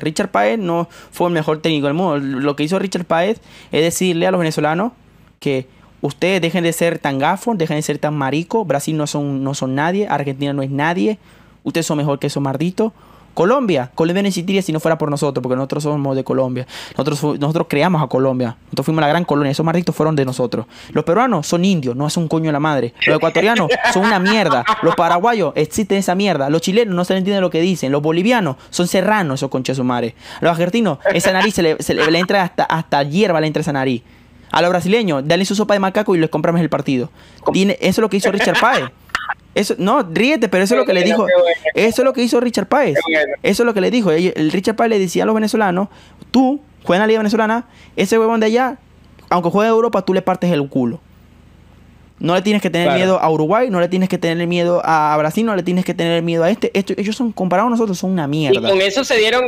Richard. Paez no fue el mejor técnico del mundo. Lo que hizo Richard Paez es decirle a los venezolanos que ustedes dejen de ser tan gafos, dejen de ser tan maricos. Brasil no son, no son nadie, Argentina no es nadie. Ustedes son mejor que esos marditos. Colombia, Colombia no existiría si no fuera por nosotros, porque nosotros somos de Colombia. Nosotros, nosotros creamos a Colombia. Nosotros fuimos la gran colonia. Esos malditos fueron de nosotros. Los peruanos son indios, no es un coño de la madre. Los ecuatorianos son una mierda. Los paraguayos existen esa mierda. Los chilenos no se entienden entiende lo que dicen. Los bolivianos son serranos, esos conches sumares. Los argentinos, esa nariz se le, entra hasta, hasta hierba, le entra esa nariz. A los brasileños, dale su sopa de macaco y les compramos el partido. Tiene, eso es lo que hizo Richard Páez. Eso, no, ríete, pero eso es lo que le dijo. Eso es lo que hizo Richard Páez. Eso es lo que le dijo. El Richard Páez le decía a los venezolanos, tú juega en la Liga Venezolana, ese huevón de allá, aunque juegue Europa, tú le partes el culo. No le tienes que tener miedo a Uruguay, no le tienes que tener miedo a Brasil, no le tienes que tener miedo a este. Esto, ellos son, comparados a nosotros, son una mierda. Y con eso se dieron,